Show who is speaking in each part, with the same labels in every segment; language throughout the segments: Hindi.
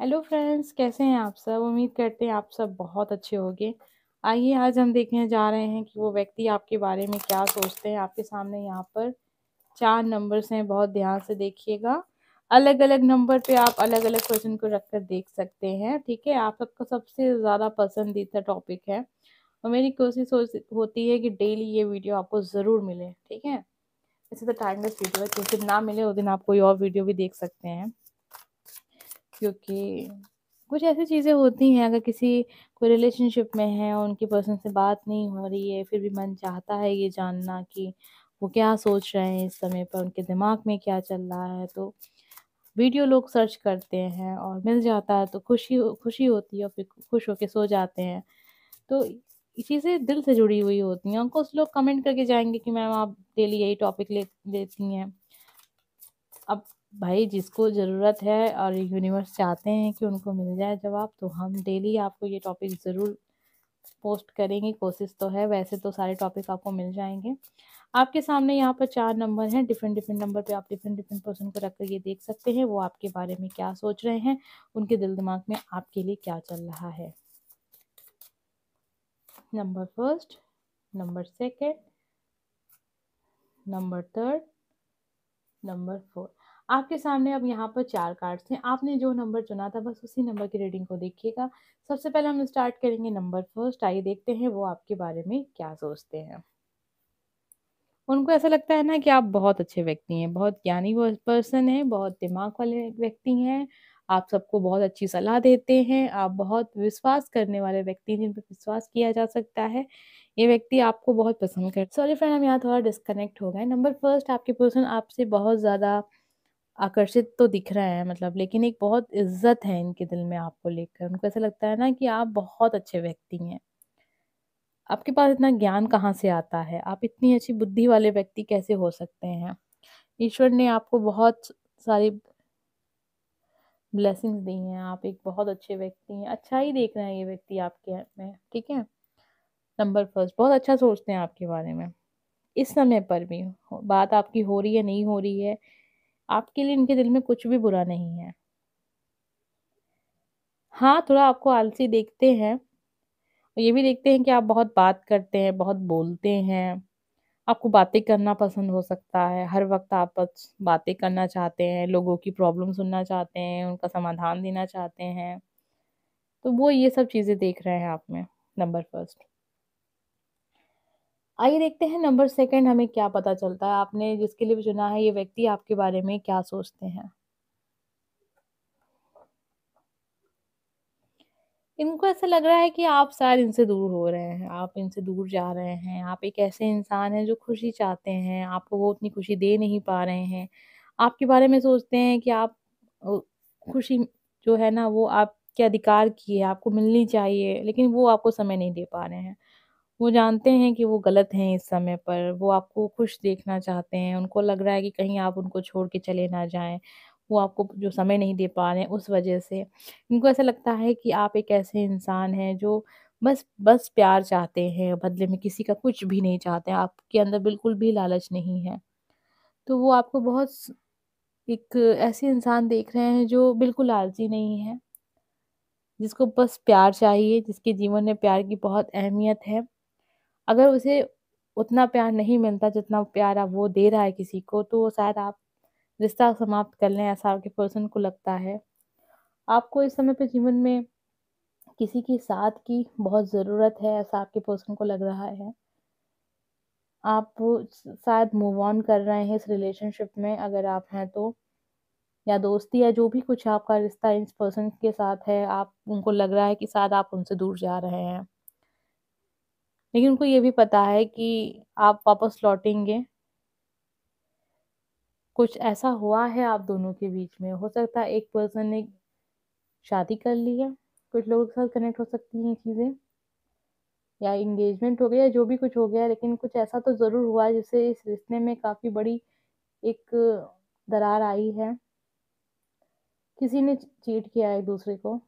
Speaker 1: हेलो फ्रेंड्स कैसे हैं आप सब उम्मीद करते हैं आप सब बहुत अच्छे होंगे आइए आज हम देखने जा रहे हैं कि वो व्यक्ति आपके बारे में क्या सोचते हैं आपके सामने यहाँ पर चार नंबर्स हैं बहुत ध्यान से देखिएगा अलग अलग नंबर पे आप अलग अलग क्वेश्चन को रख कर देख सकते हैं ठीक है आप सबको सबसे ज़्यादा पसंदीदा टॉपिक है और मेरी कोशिश होती है कि डेली ये वीडियो आपको ज़रूर मिले ठीक है ऐसे तो टाइमलेस वीडियो है जिस दिन ना मिले उस दिन आप कोई और वीडियो भी देख सकते हैं क्योंकि कुछ ऐसी चीज़ें होती हैं अगर किसी कोई रिलेशनशिप में है और उनकी पर्सन से बात नहीं हो रही है फिर भी मन चाहता है ये जानना कि वो क्या सोच रहे हैं इस समय पर उनके दिमाग में क्या चल रहा है तो वीडियो लोग सर्च करते हैं और मिल जाता है तो खुशी खुशी होती है और फिर खुश होकर सो जाते हैं तो चीज़ें दिल से जुड़ी हुई होती हैं उनको उस लोग कमेंट करके जाएंगे कि मैम आप डेली यही टॉपिक ले लेती हैं अब भाई जिसको ज़रूरत है और यूनिवर्स चाहते हैं कि उनको मिल जाए जवाब तो हम डेली आपको ये टॉपिक ज़रूर पोस्ट करेंगे कोशिश तो है वैसे तो सारे टॉपिक आपको मिल जाएंगे आपके सामने यहाँ पर चार नंबर हैं डिफरेंट डिफरेंट नंबर पे आप डिफरेंट डिफरेंट पर्सन को रख कर ये देख सकते हैं वो आपके बारे में क्या सोच रहे हैं उनके दिल दिमाग में आपके लिए क्या चल रहा है number first number second number third number fourth आपके सामने अब यहाँ पर चार कार्ड्स हैं आपने जो नंबर चुना था बस उसी नंबर की रीडिंग को देखिएगा सबसे पहले हम स्टार्ट करेंगे नंबर फर्स्ट आइए देखते हैं वो आपके बारे में क्या सोचते हैं उनको ऐसा लगता है ना कि आप बहुत अच्छे व्यक्ति हैं बहुत ज्ञानी वो पर्सन है बहुत दिमाग वाले व्यक्ति हैं आप सबको बहुत अच्छी सलाह देते हैं आप बहुत विश्वास करने वाले व्यक्ति हैं जिन पर विश्वास किया जा सकता है ये व्यक्ति आपको बहुत पसंद करते सॉरी फ्रेंड हम यहाँ थोड़ा डिस्कनेक्ट हो गए नंबर फर्स्ट आपके पर्सन आपसे बहुत ज़्यादा आकर्षित तो दिख रहा है मतलब लेकिन एक बहुत इज्जत है इनके दिल में आपको लेकर उनको ऐसा लगता है ना कि आप बहुत अच्छे व्यक्ति हैं आपके पास इतना ज्ञान कहाँ से आता है आप इतनी अच्छी बुद्धि वाले व्यक्ति कैसे हो सकते हैं ईश्वर ने आपको बहुत सारी ब्लेसिंग्स दी हैं आप एक बहुत अच्छे व्यक्ति हैं अच्छा ही देख रहे हैं ये व्यक्ति आपके में ठीक है नंबर फर्स्ट बहुत अच्छा सोचते हैं आपके बारे में इस समय पर भी बात आपकी हो रही है नहीं हो रही है आपके लिए इनके दिल में कुछ भी बुरा नहीं है हाँ थोड़ा आपको आलसी देखते हैं ये भी देखते हैं कि आप बहुत बात करते हैं बहुत बोलते हैं आपको बातें करना पसंद हो सकता है हर वक्त आप बातें करना चाहते हैं लोगों की प्रॉब्लम सुनना चाहते हैं उनका समाधान देना चाहते हैं तो वो ये सब चीज़ें देख रहे हैं आप में नंबर फर्स्ट आइए देखते हैं नंबर सेकंड हमें क्या पता चलता है आपने जिसके लिए भी चुना है ये व्यक्ति आपके बारे में क्या सोचते हैं इनको ऐसा लग रहा है कि आप शायद इनसे दूर हो रहे हैं आप इनसे दूर जा रहे हैं आप एक ऐसे इंसान हैं जो खुशी चाहते हैं आपको वो उतनी खुशी दे नहीं पा रहे हैं आपके बारे में सोचते हैं कि आप खुशी जो है ना वो आपके अधिकार की है आपको मिलनी चाहिए लेकिन वो आपको समय नहीं दे पा रहे हैं वो जानते हैं कि वो गलत हैं इस समय पर, वो आपको खुश देखना चाहते हैं, उनको लग रहा है कि कहीं आप उनको छोड़ के चले ना जाएँ। वो आपको जो समय नहीं दे पा रहे हैं उस वजह से। उनको ऐसा लगता है कि आप एक ऐसे इंसान हैं जो बस बस प्यार चाहते हैं, बदले में किसी का कुछ भी नहीं चाहते हैं, आपके अंदर बिल्कुल भी लालच नहीं है। तो वो आपको बहुत एक ऐसे इंसान देख रहे हैं जो बिल्कुल आलसी नहीं है। जिसको बस प्यार चाहिए, जिसके जीवन में प्यार की बहुत अहमियत है। अगर उसे उतना प्यार नहीं मिलता जितना प्यार आप वो दे रहा है किसी को तो वो शायद आप रिश्ता समाप्त कर लें ऐसा आपके पर्सन को लगता है आपको इस समय पे जीवन में किसी की साथ की बहुत ज़रूरत है ऐसा आपके पर्सन को लग रहा है आप शायद मूव ऑन कर रहे हैं इस रिलेशनशिप में अगर आप हैं तो या दोस्ती या जो भी कुछ आपका रिश्ता इस पर्सन के साथ है आप उनको लग रहा है कि शायद आप उनसे दूर जा रहे हैं लेकिन उनको ये भी पता है कि आप वापस लौटेंगे कुछ ऐसा हुआ है आप दोनों के बीच में हो सकता है एक पर्सन ने शादी कर ली है कुछ लोगों के साथ कनेक्ट हो सकती हैं चीज़ें या इंगेजमेंट हो गया जो भी कुछ हो गया लेकिन कुछ ऐसा तो ज़रूर हुआ है जिससे इस रिश्ते में काफ़ी बड़ी एक दरार आई है किसी ने चीट किया है एक दूसरे को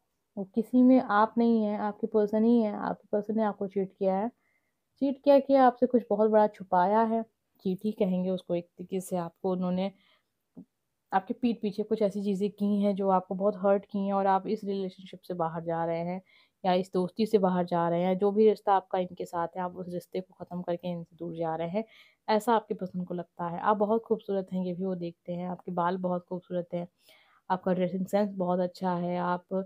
Speaker 1: किसी में आप नहीं है आपके पर्सन ही है आपके पर्सन ने आपको चीट किया है चीट क्या किया आपसे कुछ बहुत बड़ा छुपाया है चीट ही कहेंगे उसको एक तरीके से आपको उन्होंने आपके पीठ पीछे कुछ ऐसी चीज़ें की हैं जो आपको बहुत हर्ट की हैं और आप इस रिलेशनशिप से बाहर जा रहे हैं या इस दोस्ती से बाहर जा रहे हैं जो भी रिश्ता आपका इनके साथ है आप उस रिश्ते को ख़त्म करके इनसे दूर जा रहे हैं ऐसा आपके पसंद को लगता है आप बहुत खूबसूरत हैं ये भी वो देखते हैं आपके बाल बहुत खूबसूरत हैं आपका ड्रेसिंग सेंस बहुत अच्छा है आप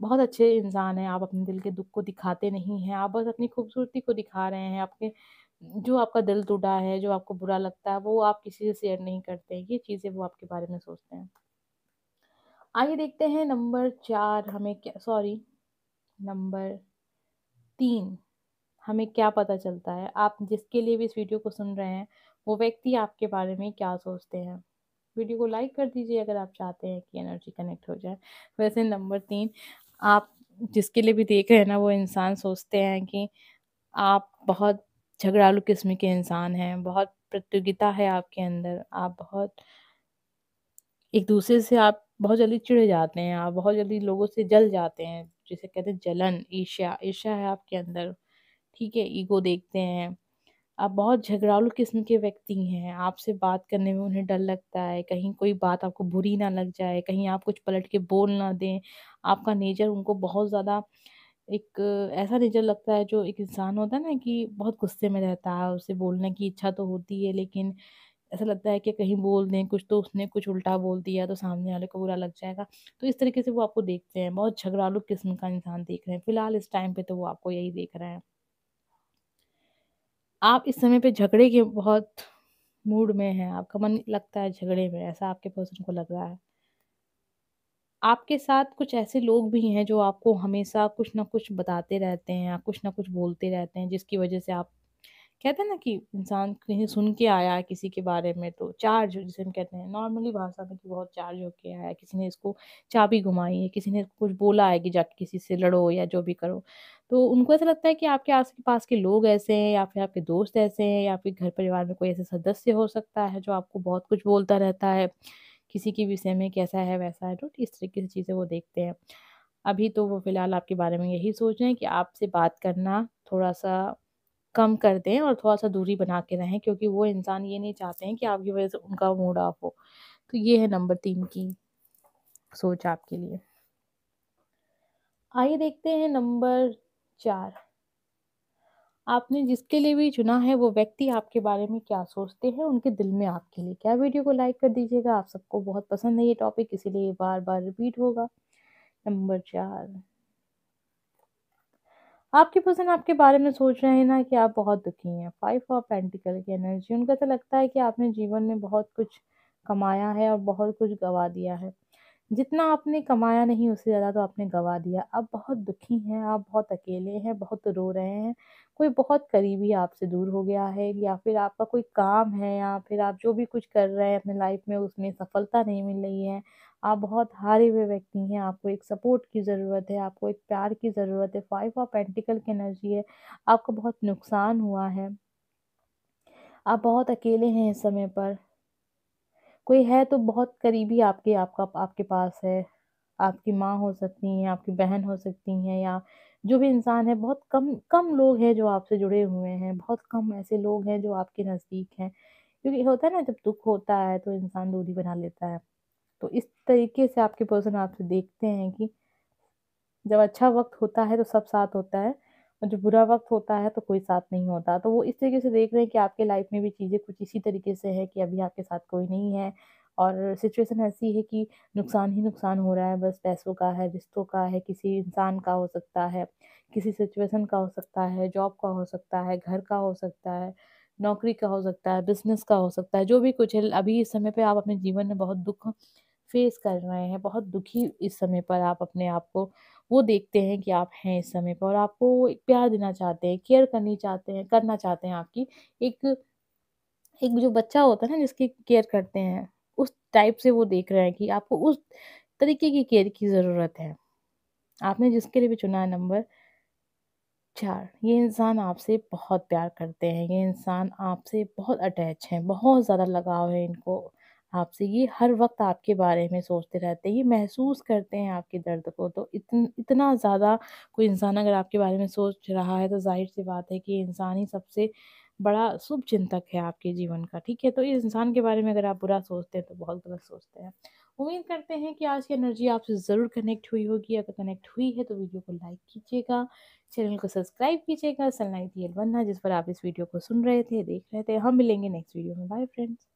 Speaker 1: बहुत अच्छे इंसान हैं आप अपने दिल के दुख को दिखाते नहीं हैं आप बस अपनी खूबसूरती को दिखा रहे हैं आपके जो आपका दिल टूटा है जो आपको बुरा लगता है वो आप किसी से शेयर नहीं करते हैं ये चीज़ें वो आपके बारे में सोचते हैं आइए देखते हैं नंबर चार हमें क्या सॉरी नंबर तीन हमें क्या पता चलता है आप जिसके लिए भी इस वीडियो को सुन रहे हैं वो व्यक्ति आपके बारे में क्या सोचते हैं वीडियो को लाइक कर दीजिए अगर आप चाहते हैं कि एनर्जी कनेक्ट हो जाए वैसे नंबर तीन आप जिसके लिए भी देख रहे हैं ना वो इंसान सोचते हैं कि आप बहुत झगड़ालू किस्म के इंसान हैं बहुत प्रतियोगिता है आपके अंदर आप बहुत एक दूसरे से आप बहुत जल्दी चिड़ जाते हैं आप बहुत जल्दी लोगों से जल जाते हैं जिसे कहते हैं जलन ईर्ष्या ईर्ष्या है आपके अंदर ठीक है ईगो देखते हैं आप बहुत झगड़ालू किस्म के व्यक्ति हैं आपसे बात करने में उन्हें डर लगता है कहीं कोई बात आपको बुरी ना लग जाए कहीं आप कुछ पलट के बोल ना दें आपका नेचर उनको बहुत ज़्यादा एक ऐसा नेचर लगता है जो एक इंसान होता है ना कि बहुत गुस्से में रहता है उसे बोलने की इच्छा तो होती है लेकिन ऐसा लगता है कि कहीं बोल दें कुछ तो उसने कुछ उल्टा बोल दिया तो सामने वाले को बुरा लग जाएगा तो इस तरीके से वो आपको देखते हैं बहुत झगड़ालू किस्म का इंसान देख रहे हैं फिलहाल इस टाइम पे तो वो आपको यही देख रहे हैं आप इस समय पे झगड़े के बहुत मूड में हैं आपका मन लगता है झगड़े में ऐसा आपके पर्सन को लग रहा है आपके साथ कुछ ऐसे लोग भी हैं जो आपको हमेशा कुछ ना कुछ बताते रहते हैं या कुछ ना कुछ बोलते रहते हैं जिसकी वजह से आप कहते हैं ना कि इंसान कहीं सुन के आया है किसी के बारे में तो चार्ज जिसे हम कहते हैं नॉर्मली भाषा में कि बहुत चार्ज होके आया है किसी ने इसको चाबी घुमाई है किसी ने कुछ बोला है कि जाके किसी से लड़ो या जो भी करो तो उनको ऐसा लगता है कि आपके आस पास के लोग ऐसे हैं या फिर आपके दोस्त ऐसे हैं या फिर घर परिवार में कोई ऐसे सदस्य हो सकता है जो आपको बहुत कुछ बोलता रहता है किसी के विषय में कैसा है वैसा है तो इस तरीके से चीज़ें वो देखते हैं अभी तो वो फ़िलहाल आपके बारे में यही सोच रहे हैं कि आपसे बात करना थोड़ा सा कम कर दें और थोड़ा सा दूरी बना के रहें क्योंकि वो इंसान ये नहीं चाहते हैं कि आपकी वजह से उनका मूड ऑफ हो तो ये है नंबर तीन की सोच आपके लिए आइए देखते हैं नंबर चार आपने जिसके लिए भी चुना है वो व्यक्ति आपके बारे में क्या सोचते हैं उनके दिल में आपके लिए क्या वीडियो को लाइक कर दीजिएगा आप सबको बहुत पसंद है ये टॉपिक इसीलिए बार बार रिपीट होगा नंबर चार आपके पर्सन आपके बारे में सोच रहे हैं ना कि आप बहुत दुखी हैं फाइव ऑफ पेंटिकल की एनर्जी उनका तो लगता है कि आपने जीवन में बहुत कुछ कमाया है और बहुत कुछ गवा दिया है जितना आपने कमाया नहीं उससे ज़्यादा तो आपने गवा दिया आप बहुत दुखी हैं आप बहुत अकेले हैं बहुत रो रहे हैं कोई बहुत करीबी आपसे दूर हो गया है या फिर आपका कोई काम है या फिर आप जो भी कुछ कर रहे हैं अपने लाइफ में उसमें सफलता नहीं मिल रही है आप बहुत हारे हुए व्यक्ति हैं आपको एक सपोर्ट की ज़रूरत है आपको एक प्यार की ज़रूरत है फाइव ऑफ पेंटिकल की एनर्जी है आपको बहुत नुकसान हुआ है आप बहुत अकेले हैं इस समय पर कोई है तो बहुत करीबी आपके आपका आपके पास है आपकी माँ हो सकती हैं आपकी बहन हो सकती हैं या जो भी इंसान है बहुत कम कम लोग हैं जो आपसे जुड़े हुए हैं बहुत कम ऐसे लोग हैं जो आपके नज़दीक हैं क्योंकि होता है ना जब दुख होता है तो इंसान दूरी बना लेता है तो इस तरीके से आपके पर्सन आपसे देखते हैं कि जब अच्छा वक्त होता है तो सब साथ होता है और जब बुरा वक्त होता है तो कोई साथ नहीं होता तो वो इस तरीके से देख रहे हैं कि आपके लाइफ में भी चीज़ें कुछ इसी तरीके से है कि अभी आपके साथ कोई नहीं है और सिचुएशन ऐसी है कि नुकसान ही नुकसान हो रहा है बस पैसों का है रिश्तों का है किसी इंसान का हो सकता है किसी सिचुएशन का हो सकता है जॉब का हो सकता है घर का हो सकता है नौकरी का हो सकता है बिजनेस का हो सकता है जो भी कुछ है अभी इस समय पे आप अपने जीवन में बहुत दुख फेस कर रहे हैं बहुत दुखी इस समय पर आप अपने आप को वो देखते हैं कि आप हैं इस समय पर और आपको वो प्यार देना चाहते हैं केयर करनी चाहते हैं करना चाहते हैं आपकी एक एक जो बच्चा होता है ना जिसकी केयर करते हैं उस टाइप से वो देख रहे हैं कि आपको उस तरीके की केयर की ज़रूरत है आपने जिसके लिए भी चुना है नंबर चार ये इंसान आपसे बहुत प्यार करते हैं ये इंसान आपसे बहुत अटैच हैं बहुत ज़्यादा लगाव है इनको आपसे ये हर वक्त आपके बारे में सोचते रहते हैं ये महसूस करते हैं आपके दर्द को तो इतन इतना ज़्यादा कोई इंसान अगर आपके बारे में सोच रहा है तो जाहिर सी बात है कि इंसान ही सबसे बड़ा शुभ चिंतक है आपके जीवन का ठीक है तो इस इंसान के बारे में अगर आप बुरा सोचते हैं तो बहुत गलत सोचते हैं उम्मीद करते हैं कि आज की एनर्जी आपसे ज़रूर कनेक्ट हुई होगी अगर कनेक्ट हुई है तो वीडियो को लाइक कीजिएगा चैनल को सब्सक्राइब कीजिएगा सनलाइट एल बनना जिस पर आप इस वीडियो को सुन रहे थे देख रहे थे हम मिलेंगे नेक्स्ट वीडियो में बाय फ्रेंड्स